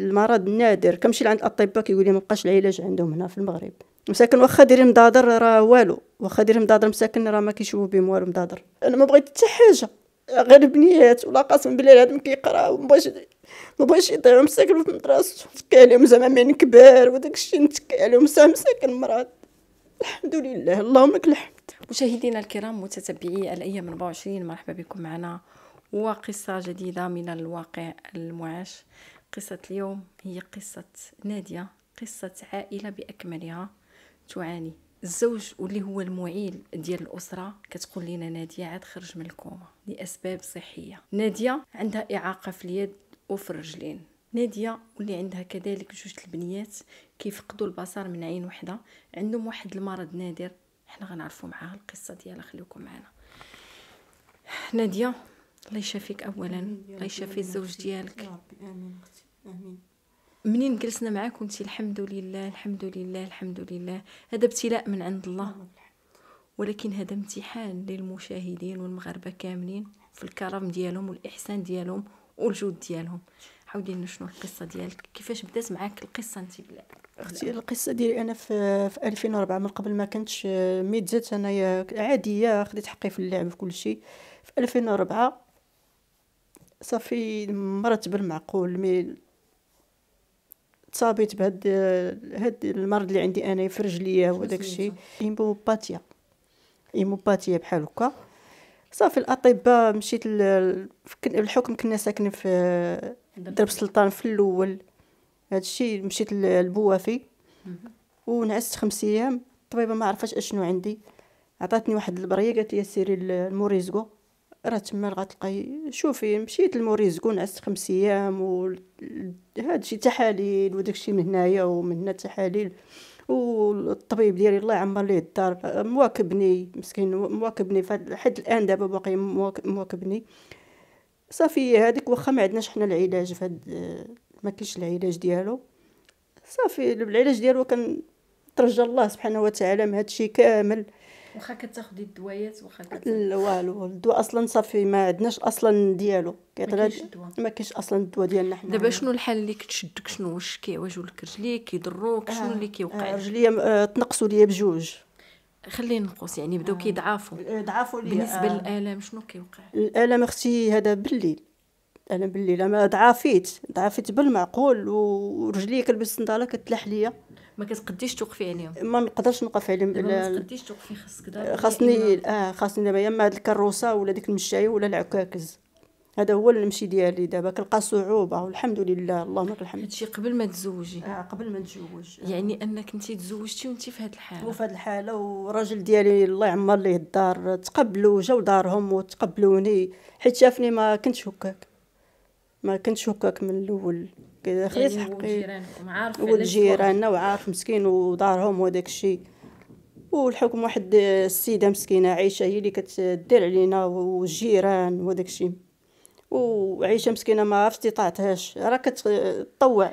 المرض النادر كنمشي لعند الاطباء كيقول لي مابقاش العلاج عندهم هنا في المغرب مساكن واخا داير مضادر راه والو واخا داير مضادر مساكن راه ما كيشوفوا بهم والو مضادر انا ما بغيت حتى حاجه غير بنيات ولا قسم بالله العظيم كيقرا وما بغاش ما بغاش يضيعوا مساكن في مدرسته نتكي عليهم زعما من كبار وداك الشيء نتكي عليهم مساكن مرض الحمد لله اللهم لك الحمد مشاهدينا الكرام متتبعي الايام 24 مرحبا بكم معنا وقصه جديده من الواقع المعاش قصة اليوم هي قصة نادية قصة عائلة بأكملها تعاني الزوج واللي هو المعيل ديال الأسرة كتقول لنا نادية عاد خرج من الكوما لأسباب صحية نادية عندها إعاقة في اليد وفي الرجلين نادية واللي عندها كذلك جوج البنيات كيفقدوا البصر من عين وحده عندهم واحد المرض نادر حنا غنعرفوا معاها القصة ديالها خليكم معنا نادية الله يشافيك اولا الله يشافي الزوج ديالك يا ربي امين امين منين جلسنا معاك كنتي الحمد لله الحمد لله الحمد لله هذا ابتلاء من عند الله ولكن هذا امتحان للمشاهدين والمغاربه كاملين في الكرم ديالهم والاحسان ديالهم والجود ديالهم حاولي لنا شنو القصه ديالك كيفاش بدات معاك القصه انت بلا اختي القصه ديالي انا في, في 2004 من قبل ما كنتش ميدزات انايا عاديه خديت حقي في اللعب في كل شيء في 2004 صافي مرت بالمعقول مي تصابيت بهاد هاد المرض اللي عندي انا في رجليا وداك الشيء ايموباتيا ايموباتيا بحال هكا صافي الاطباء مشيت الحكم كنا ساكنين في درب السلطان في الاول هادشي مشيت للبوافي ونعست خمس ايام الطبيبه ما عرفاش اشنو عندي عطاتني واحد البريه قالت لي سيري الموريزكو راه تما غتلقاي شوفي مشيت لموريزكو نعست خمس ايام و هادشي تحاليل و داكشي من هنايا ومن هنا تحاليل والطبيب ديالي الله يعمر ليه الدار مواكبني مسكين مواكبني فهاد لحد الان دابا باقي مواكبني صافي هذيك واخا ما عندناش حنا العلاج فهاد ما كاينش العلاج ديالو صافي العلاج ديالو كان ترجى الله سبحانه وتعالى من هادشي كامل واخا كتاخدي الدوايات واخا لا والو الدواء اصلا صافي ما عندناش اصلا ديالو كيعطينا ما كاينش اصلا الدواء ديالنا حنا دابا شنو الحال اللي كتشدك شنو واش كيعوجوا لك رجليك كيضروك آه، شنو اللي كيوقع آه رجليا آه، تنقصوا ليا بجوج خليه نقص يعني بداو آه، كيضعفوا ضعفوا ليا بالنسبه آه. للالم شنو كيوقع الالم اختي هذا بالليل انا بالليل ما ضعافيت ضعافيت بالمعقول ورجلي كلبس الصنداله كتلح ليا ما كتقديش توقفي عليهم ما نقدرش نوقف عليهم ما تقديش توقفي خاصك دابا خاصني اه خاصني دابا يا اما هاد الكروسه ولا ديك المشاي ولا العكاكز هذا هو المشي ديالي دابا كنلقى صعوبه والحمد لله اللهم لك الحمد هادشي قبل ما تزوجي اه قبل ما نتزوج يعني انك انت تزوجتي وانت في هاد الحاله وفي هاد الحاله والراجل ديالي الله يعمر ليه الدار تقبلوا جاو دارهم وتقبلوني حيت شافني ما كنتش هكاك ما كنتش هكاك من الاول داخل حقي والجيران وعارف مسكين ودارهم وداك الشيء والحكم واحد السيده مسكينه عايشه هي اللي كتدير علينا والجيران وداك الشيء وعيشه مسكينه ما عرفت طاعتهاش راه كتطوع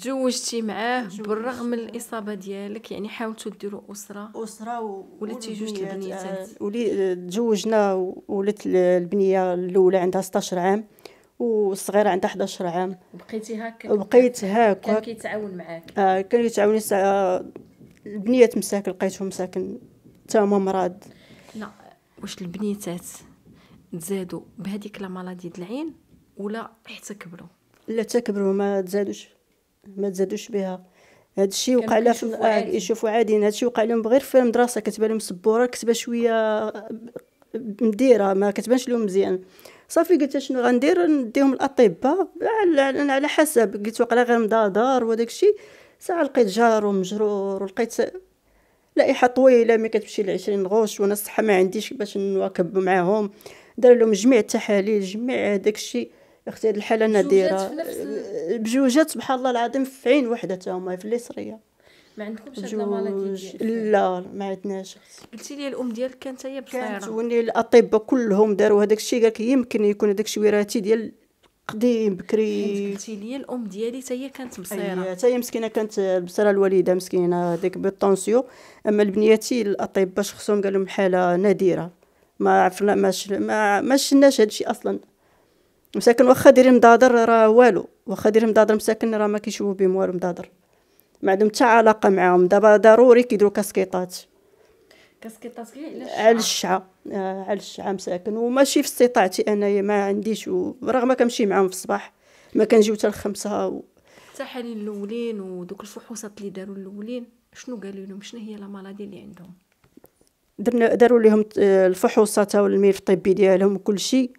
تزوجتي معاه بالرغم من الاصابه ديالك يعني حاولتوا ديروا اسره اسره و... ولاتي جوج البنيات ولي تزوجنا ولات البنيه الاولى عندها 16 عام والصغيره عندها 11 عام بقيتي هكا وبقيت هكا كان كيتعاون معاك آه كان يتعاوني ساعه آه، البنيات مساكن لقيتهم مساكن حتى هما مراد لا واش البنيتات تزادوا بهذيك لا مالادي العين ولا حتى كبروا لا حتى كبروا ما تزادوش ما تزادوش بها هاد الشيء وقع لها في عادي. يشوفوا عادي هاد الشيء وقع لهم غير في المدرسه كتبان لهم سبوره كتبه شويه مديره ما كتبانش لهم مزيان صافي قلت شنو غندير نديهم الاطباء على, على حسب قلت وقلا غير مضادار وداك الشيء ساعه لقيت جار ومجرور ولقيت لائحه طويله ملي كتمشي ل 20 غوش وانا الصحه ما عنديش باش نواكب معاهم دار لهم جميع التحاليل جميع داك الشيء اختي هاد الحاله نادره بجوجات سبحان الله العظيم في عين وحده هما في اليسريه ما عندكمش هاد المرض لا ما عندناش قلتي لي الام ديالك كانت هي بصيره كانت وني الاطباء كلهم داروا هذاك الشيء قالك يمكن يكون هذاك الشيء وراثي ديال قديم بكري قلتي لي الام ديالي حتى هي كانت مصيره أيه. حتى هي مسكينه كانت بصيره الوالده مسكينه هذيك بالطونسيو اما لبنياتي الاطباء شخصهم قال لهم حاله نادره ما عرفنا ماش ما ما هذا الشيء اصلا مساكن واخا دايرين مضادر راه والو واخا دايرين مضادر مساكن راه ما كيشوفوا بهم والو مضادر ما عندهم حتى علاقه معاهم دابا ضروري كيديروا كاسكيطات كاسكيطات على الشعه آه، على الشعه مساكن وماشي في استطاعتي انايا ما عنديش ورغم كنمشي معاهم في الصباح ما كنجيو حتى الخمسة و... حتى الاولين ودوك الفحوصات اللي داروا الاولين شنو قالوا لهم شنو هي لا مالادي اللي عندهم درنا داروا لهم آه، الفحوصات والملف الطبي ديالهم وكل شيء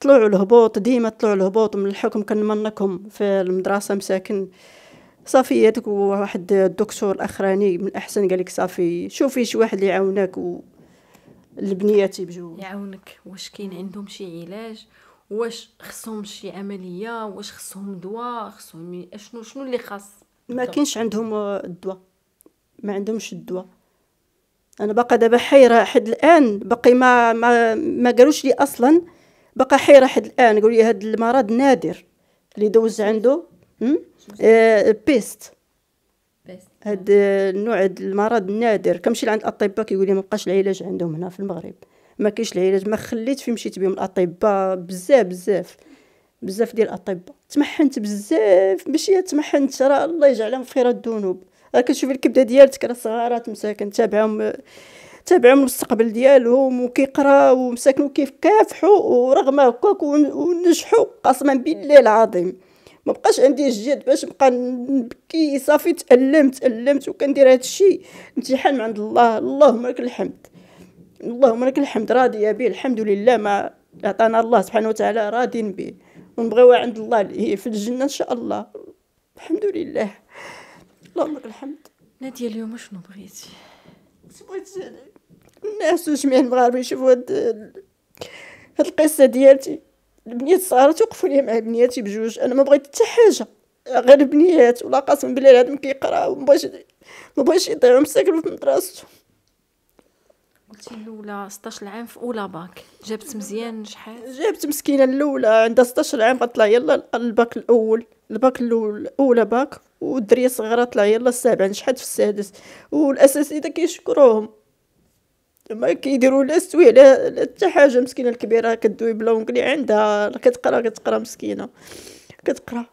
طلعوا الهبوط ديما طلعوا الهبوط من الحكم كنمنكم في المدرسه مساكن صافي هذاك واحد الدكتور الاخراني من الاحسن قال لك صافي شوفي شي واحد اللي يعاونك و البنيات يبجو يعاونك واش كاين عندهم شي علاج واش خصهم شي عمليه واش خصهم دواء خصهم شنو شنو اللي خاص ما كاينش عندهم الدواء ما عندهمش الدواء انا باقا دابا حيره حد الان باقي ما ما ما قالوش لي اصلا باقا حيره حد الان قالوا لي هذا المرض نادر اللي دوز عنده آه بيست هاد النوع آه، هاد المرض نادر كنمشي لعند الاطباء كيقول لي ما بقاش العلاج عندهم هنا في المغرب ما كاينش العلاج ما خليت فين مشيت بهم الاطباء بزاف بزاف بزاف ديال الاطباء تمحنت بزاف ماشي تمحنت راه الله يجعلهم في خير الذنوب راه كتشوفي الكبده ديالتك راه صغارات مساكن تابعهم تابعهم المستقبل ديالهم وكيقراو ومساكن وكيف كافحوا ورغم هكاك ونجحوا قسما بالله العظيم ما بقاش عندي جد باش نبقى نبكي صافي تالمت تالمت وكندير هذا الشيء امتحان من عند الله اللهم لك الحمد اللهم لك الحمد راضيه به الحمد لله ما عطانا الله سبحانه وتعالى راضي به ونبغيو عند الله في الجنه ان شاء الله الحمد لله اللهم لك الحمد نادية اليوم شنو بغيتي بغيت الناس وجميع المغاربه يشوفوا هاد القصه ديالتي البنيات الصغار توقفوا لي مع بنياتي بجوج انا ما بغيت حتى حاجه غير بنيات ولا قسم بالله العظيم كيقرا ما بغاش ما بغاش يضيعوا ساكن في مدرسته قلتي الاولى 16 عام في اولى باك جابت مزيان شحال جابت مسكينه الاولى عندها 16 عام غطلع يلا الباك الاول الباك الاول اولى باك والدريه صغيره طلع يلا السابع نجحت في السادس والاساتذه كيشكروهم ما كيديروا لا سوي لا حتى حاجه مسكينه الكبيره كدوي بلا ونقلي عندها كتقرا كتقرا مسكينه كتقرا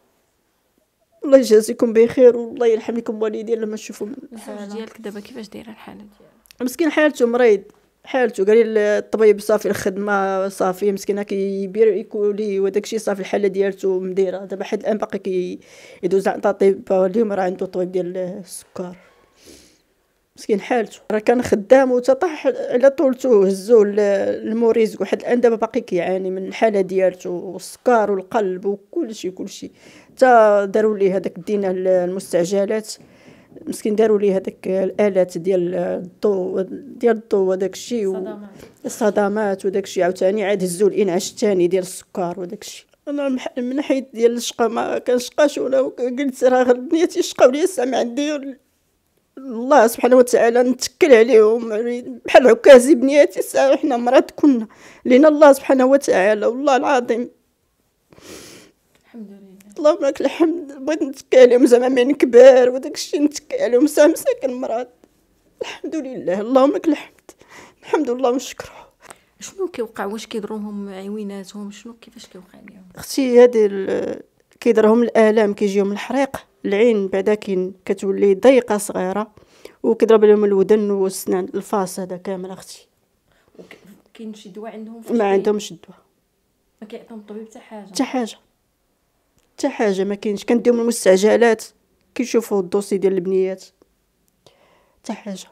الله يجازيكم بخير والله يرحم لكم والدين لما تشوفوا الحاله ديالك دابا كيفاش دايره الحاله ديالها مسكين حالته مريض حالته قال لي الطبيب صافي الخدمه صافي مسكينه كيبير يكولي وداك الشيء صافي الحاله ديالته مديره دابا حد الان باقي كيدوز عند طبيب اليوم راه عنده طبيب ديال السكر مسكين حالته راه كان خدام وتطاح على طولته هزوه الموريز واحد الان دابا باقي كيعاني من الحاله ديالته والسكر والقلب وكلشي كلشي حتى داروا ليه هذاك دينا المستعجلات مسكين داروا ليه هذاك الالات ديال الضو ديال الضو وداك الشيء الصدمات وداك الشيء عاوتاني عاد هزوا الانعاش الثاني ديال السكر وداك الشيء انا من حيث ديال الشقا ما كنشقاش ولا قلت راه بنيتي شقا وليا الساعه ما عندي الله سبحانه وتعالى نتكل عليهم بحال عكازي بنياتي ساعه حنا مرات كنا لينا الله سبحانه وتعالى والله العظيم الحمد لله اللهم لك الحمد بغيت نتكي عليهم زعما من كبار وداك الشيء نتكي عليهم ساعه مساكن مرات الحمد لله اللهم لك الحمد الحمد لله ونشكره شنو كيوقع واش كيضروهم عويناتهم شنو كيفاش كيوقع لهم اختي هذه كيضرهم الالام كيجيهم الحريق العين بعدا كتولي ضيقه صغيره وكضرب لهم الودن والسنان الفاس هذا كامل اختي كاين شي دواء عندهم في ما عندهمش الدواء ما كيعطيهم الطبيب حتى حاجه حتى حاجه حتى حاجه ما كاينش كنديهم المستعجلات كيشوفوا الدوسي ديال البنيات حتى حاجه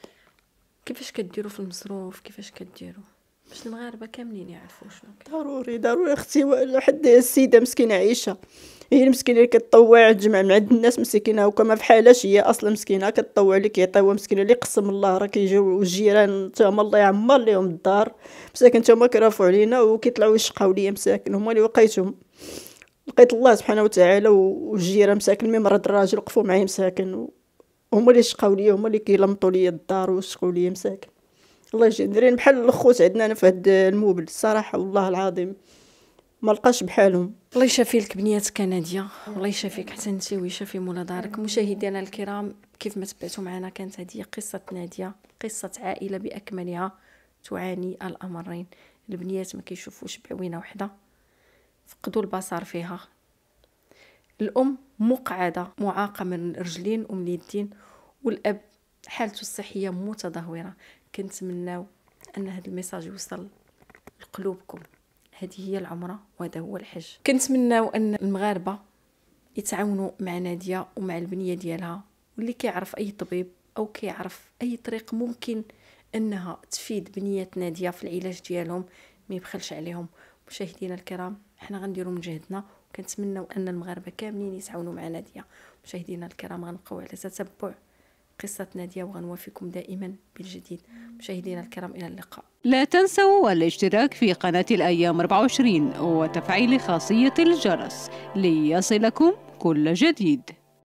كيفاش كديروا في المصروف كيفاش كديروا باش المغاربه كاملين يعرفوا شنو ضروري ضروري اختي ولا حد السيده مسكينه عايشه هي المسكينه اللي كتطوع تجمع من عند الناس مسكينه وكما بحالاش هي اصلا مسكينه كتطوع اللي كيعطيو مسكينه اللي قسم الله راه كيجيو الجيران حتى هما الله يعمر ليهم الدار مساكن حتى هما كيرافعوا علينا وكيطلعوا يشقاو ليا مساكن هما اللي وقيتهم لقيت الله سبحانه وتعالى والجيران مساكن مي مرض الراجل وقفوا معايا مساكن هما اللي شقاو ليا هما اللي كيلمطوا ليا الدار وشقوا ليا مساكن الله يجدرين بحال الخوت عندنا انا في هاد الموبل الصراحه والله العظيم ما لقاش بحالهم الله يشافي لك بنيات ناديه الله يشافيك حتى انت ويشافي مولا دارك مشاهدينا الكرام كيف ما تبعتوا معنا كانت هذه قصه ناديه قصه عائله باكملها تعاني الامرين البنيات ما كيشوفوش بعوينه وحده فقدوا البصر فيها الام مقعده معاقه من الرجلين ومن اليدين والاب حالته الصحيه متدهوره كنتمناو ان هذا الميساج يوصل لقلوبكم هذه هي العمره وهذا هو الحج كنتمناو ان المغاربه يتعاونوا مع ناديه ومع البنيه ديالها واللي كيعرف اي طبيب او كيعرف اي طريق ممكن انها تفيد بنيه ناديه في العلاج ديالهم ما يبخلش عليهم مشاهدينا الكرام حنا غنديروا من جهدنا وكنتمنوا ان المغاربه كاملين يتعاونوا مع ناديه مشاهدينا الكرام غنبقاو على تتبع قصة نادية وغنوافيكم دائما بالجديد مشاهدينا الكرام إلى اللقاء لا تنسوا الاشتراك في قناة الأيام 24 وتفعيل خاصية الجرس ليصلكم كل جديد